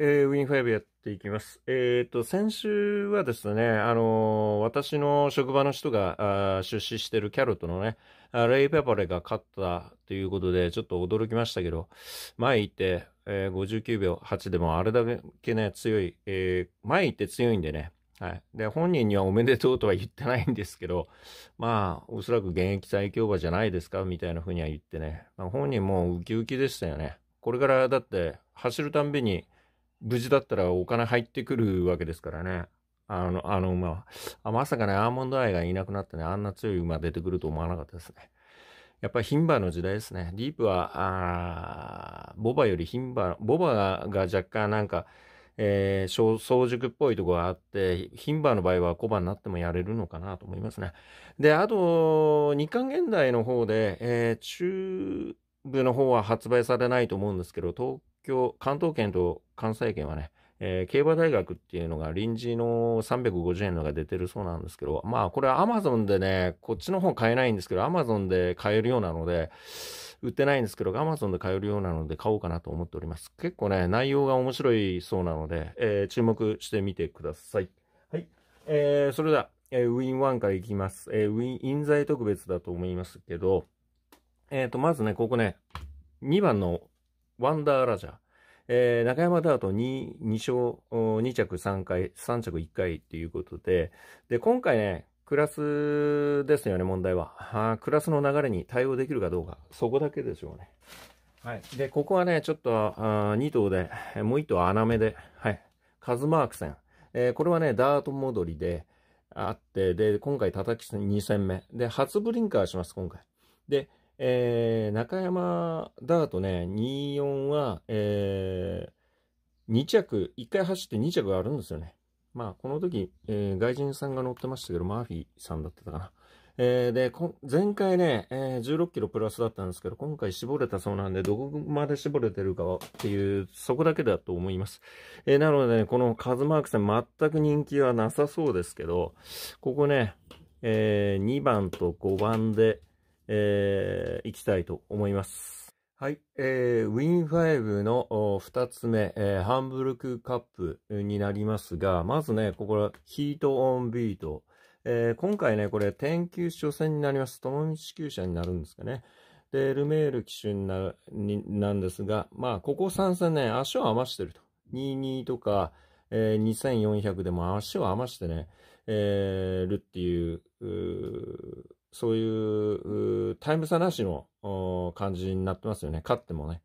えー、ファイブやっていきます。えっ、ー、と、先週はですね、あのー、私の職場の人が出資してるキャロットのね、レイ・ペパレが勝ったということで、ちょっと驚きましたけど、前行って、えー、59秒8でもあれだけね、強い、えー、前行って強いんでね、はい。で、本人にはおめでとうとは言ってないんですけど、まあ、おそらく現役最強馬じゃないですか、みたいな風には言ってね、まあ、本人もウキウキでしたよね。これからだって、走るたんびに、無事だったらお金入ってくるわけですからね。あの、あの馬は。あまさかね、アーモンドアイがいなくなってね、あんな強い馬出てくると思わなかったですね。やっぱり牝馬の時代ですね。ディープは、あボバより牝馬、ボバが若干なんか、えー、早熟っぽいとこがあって、牝馬の場合は小馬になってもやれるのかなと思いますね。で、あと、日韓現代の方で、えー、中部の方は発売されないと思うんですけど、東京、関東圏と関西圏はね、えー、競馬大学っていうのが臨時の350円のが出てるそうなんですけど、まあこれは Amazon でね、こっちの方買えないんですけど、Amazon で買えるようなので、売ってないんですけど、Amazon で買えるようなので買おうかなと思っております。結構ね、内容が面白いそうなので、えー、注目してみてください。はい。えー、それでは、えー、ウィンワンからいきます。えー、ウィン、印材特別だと思いますけど、えっ、ー、と、まずね、ここね、2番のワンダーラジャー。えー、中山ダート 2, 2勝、2着3回、3着1回ということで、で、今回ね、クラスですよね、問題は。クラスの流れに対応できるかどうか、そこだけでしょうね。はい。で、ここはね、ちょっと、あ2頭で、もう1頭穴目で、はい。カズマーク戦。えー、これはね、ダート戻りで、あって、で、今回叩き戦2戦目。で、初ブリンカーします、今回。で、えー、中山ダートね、24は、えー、2着、1回走って2着があるんですよね。まあ、この時、えー、外人さんが乗ってましたけど、マーフィーさんだったかな。えー、で、前回ね、えー、16キロプラスだったんですけど、今回絞れたそうなんで、どこまで絞れてるかっていう、そこだけだと思います。えー、なので、ね、このカズマークさん全く人気はなさそうですけど、ここね、えー、2番と5番で、えー、いきたいと思います。はい、えー、Win5 の2つ目、えー、ハンブルクカップになりますが、まずね、ここヒートオンビート。えー、今回ね、これ、天球初戦になります。み道厩舎になるんですかね。で、ルメール騎手になになんですが、まあ、ここ3戦ね、足を余してると。22とか、えー、2400でも足を余してね、えー、るっていう、うそういうタイム差なしの感じになってますよね。勝ってもね。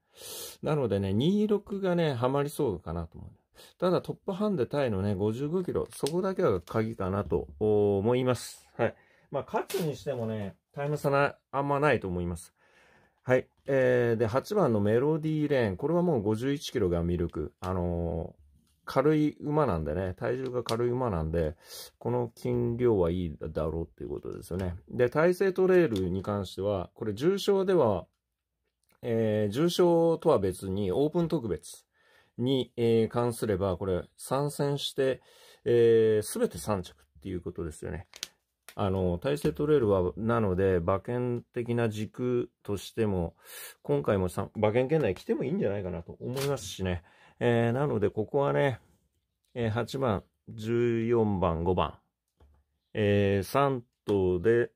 なのでね、26がね、ハマりそうかなと思う。ただトップハンデタイのね、55キロ、そこだけが鍵かなと思います。はい。まあ、勝つにしてもね、タイム差な、あんまないと思います。はい。えー、で、8番のメロディーレーン。これはもう51キロがミルク。あの軽い馬なんでね、体重が軽い馬なんで、この筋量はいいだろうっていうことですよね。で、体勢トレールに関しては、これ重症では、えー、重症とは別にオープン特別に、えー、関すれば、これ参戦して、す、えー、べ、て3着っていうことですよね。あの、体制トレールは、なので、馬券的な軸としても、今回も馬券圏内来てもいいんじゃないかなと思いますしね。えー、なので、ここはね、えー、8番、14番、5番、えー、3頭で、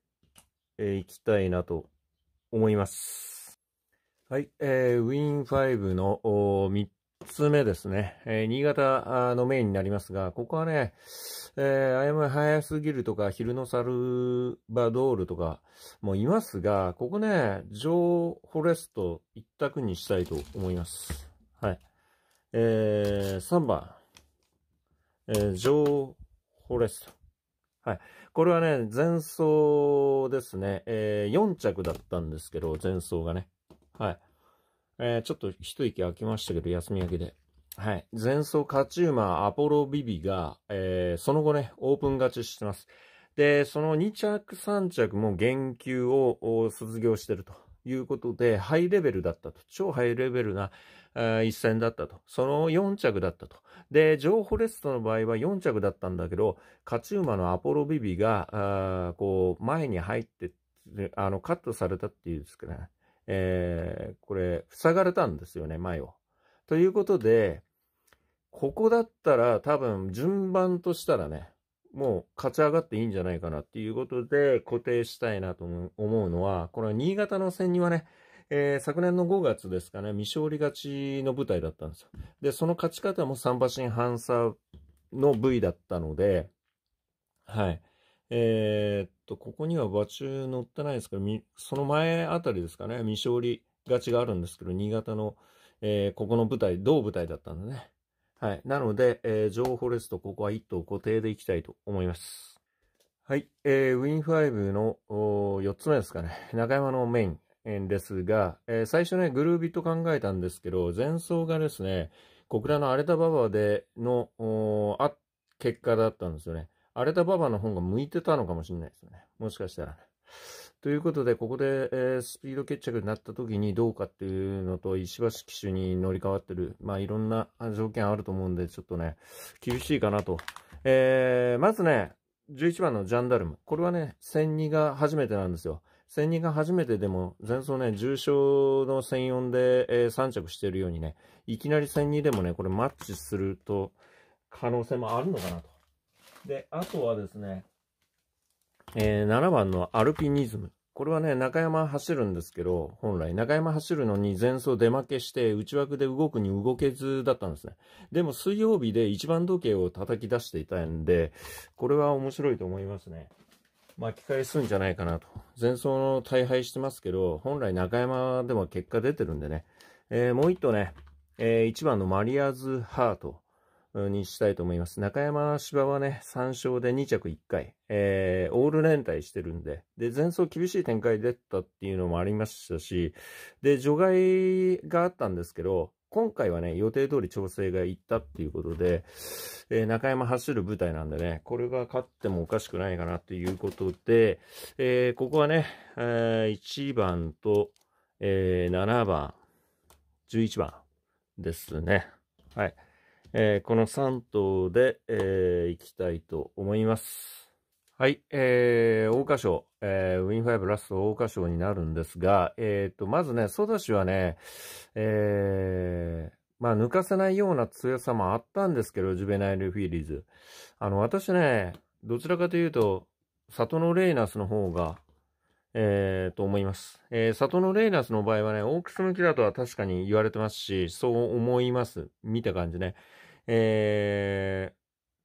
え行きたいなと思います。はい、えー、ウィン5の3つ目ですね、えー、新潟のメインになりますが、ここはね、えあやま早すぎるとか、昼のサルバドールとかもいますが、ここね、ジョー・フォレスト一択にしたいと思います。はい。えー、3番、えー、ジョー・ホレスト。はい。これはね、前走ですね。えー、4着だったんですけど、前走がね。はい。えー、ちょっと一息空きましたけど、休み明けで。はい。前走勝ち馬アポロビビが、えー、その後ね、オープン勝ちしてます。で、その2着3着も減給を卒業してると。いうことで、ハイレベルだったと。超ハイレベルな一戦だったと。その4着だったと。で、ジョー・ホレストの場合は4着だったんだけど、勝ち馬のアポロ・ビビが、こう、前に入って、あの、カットされたっていうんですかね。えー、これ、塞がれたんですよね、前を。ということで、ここだったら多分順番としたらね、もう勝ち上がっていいんじゃないかなっていうことで固定したいなと思うのは、この新潟の戦にはね、えー、昨年の5月ですかね、未勝利勝ちの舞台だったんですよ。で、その勝ち方も三馬身半差の部位だったので、はい。えー、っと、ここには馬中乗ってないですけど、その前あたりですかね、未勝利勝ちがあるんですけど、新潟の、えー、ここの舞台、同舞台だったんでね。はい。なので、えー、報フォレスト、ここは1頭固定でいきたいと思います。はい。えー、ウィン5の4つ目ですかね。中山のメイン、ですが、えー、最初ね、グルービット考えたんですけど、前走がですね、小倉の荒れたババでの、あ、結果だったんですよね。荒れた馬場の方が向いてたのかもしれないですよね。もしかしたらね。ということで、ここで、えー、スピード決着になった時にどうかっていうのと、石橋騎手に乗り換わってる、まあいろんな条件あると思うんで、ちょっとね、厳しいかなと。えー、まずね、11番のジャンダルム。これはね、1002が初めてなんですよ。1002が初めてでも、前走ね、重傷の戦4で、えー、3着してるようにね、いきなり1002でもね、これマッチすると、可能性もあるのかなと。で、あとはですね、えー、7番のアルピニズム。これはね、中山走るんですけど、本来、中山走るのに前走出負けして、内枠で動くに動けずだったんですね。でも水曜日で一番時計を叩き出していたんで、これは面白いと思いますね。巻き返すんじゃないかなと。前走の大敗してますけど、本来中山でも結果出てるんでね。えー、もう一頭ね、えー、1番のマリアーズ・ハート。にしたいと思います。中山芝はね、3勝で2着1回、えー、オール連帯してるんで、で、前走厳しい展開だったっていうのもありましたし、で、除外があったんですけど、今回はね、予定通り調整がいったっていうことで、えー、中山走る舞台なんでね、これが勝ってもおかしくないかなということで、えー、ここはね、えー、1番と、えー、7番、11番ですね。はい。えー、この3頭で、えー、いきたいと思います。はい、えー、桜花賞、えー、ウィンファイブラスト桜花賞になるんですが、えーと、まずね、ソダシはね、えー、まあ、抜かせないような強さもあったんですけど、ジュベナイルフィーリーズ。あの、私ね、どちらかというと、里のレイナスの方が、えー、と思います。えー、里のレイナスの場合はね、オークス向きだとは確かに言われてますし、そう思います。見た感じね。え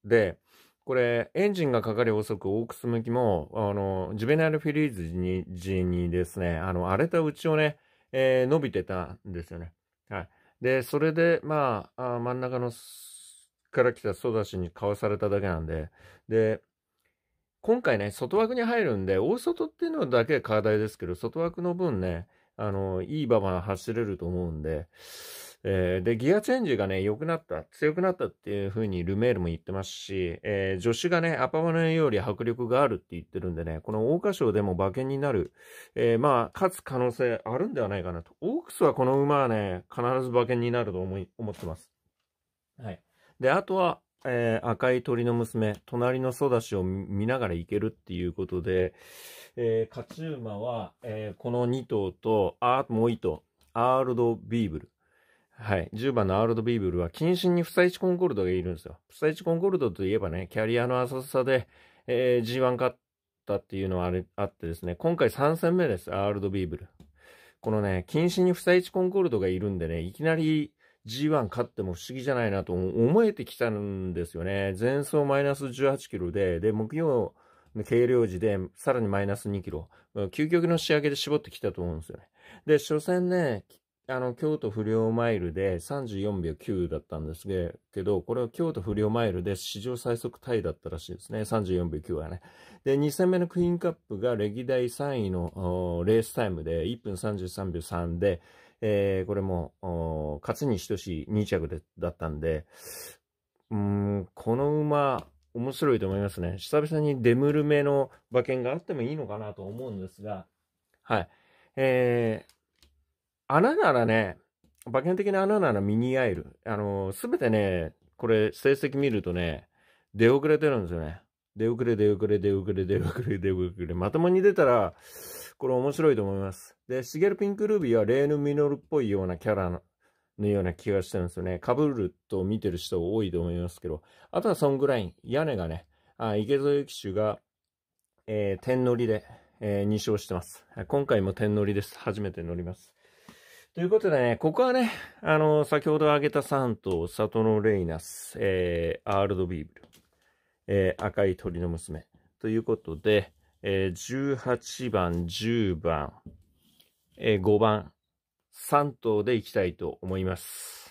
ー、で、これ、エンジンがかかり遅く、オークス向きも、あの、ジュベナルフィリーズに時にですね、あの、荒れたうちをね、えー、伸びてたんですよね。はい。で、それで、まあ、あ真ん中のから来たソダシにかわされただけなんで、で、今回ね、外枠に入るんで、大外っていうのだけ課題ですけど、外枠の分ね、あの、いい馬場走れると思うんで、えー、で、ギアチェンジがね、良くなった、強くなったっていう風にルメールも言ってますし、えー、助手がね、アパマネより迫力があるって言ってるんでね、この桜花賞でも馬券になる、えー、まあ、勝つ可能性あるんではないかなと。オークスはこの馬はね、必ず馬券になると思い、思ってます。はい。で、あとは、えー、赤い鳥の娘、隣のソダシを見ながら行けるっていうことで、えー、勝ち馬は、えー、この2頭と、あ、もう1頭、アールド・ビーブル。はい。10番のアールド・ビーブルは、謹慎にサイチ・コンコルドがいるんですよ。サイ地コンコルドといえばね、キャリアの浅さで、えー、G1 勝ったっていうのはあれあってですね、今回3戦目です、アールド・ビーブル。このね、謹慎にサイチ・コンコルドがいるんでね、いきなり、G1 勝っても不思議じゃないなと思えてきたんですよね。前走マイナス18キロで、で、木曜の軽量時で、さらにマイナス2キロ。究極の仕上げで絞ってきたと思うんですよね。で、初戦ね、あの、京都不良マイルで34秒9だったんですけど、これは京都不良マイルで史上最速タイだったらしいですね。34秒9はね。で、2戦目のクイーンカップが歴代3位のレースタイムで1分33秒3で、えー、これも、勝に等しい2着でだったんで、うん、この馬、面白いと思いますね。久々にデムルメの馬券があってもいいのかなと思うんですが、はい。えー、穴ならね、馬券的な穴ならミニアイル。あのす、ー、べてね、これ成績見るとね、出遅れてるんですよね。出遅れ、出遅れ、出遅れ、出遅れ、出遅れ。まともに出たら、これ面白いと思います。で、シゲルピンクルービーはレーヌ・ミノルっぽいようなキャラのような気がしてるんですよね。ぶると見てる人多いと思いますけど、あとはソングライン、屋根がね、あ池添騎手が、えー、点乗りで、えー、2勝してます。今回も点乗りです。初めて乗ります。ということでね、ここはね、あの、先ほど挙げた3頭、サトノレイナス、えー、アールドビーブル、えー、赤い鳥の娘。ということで、えー、18番、10番、え5番、3頭でいきたいと思います。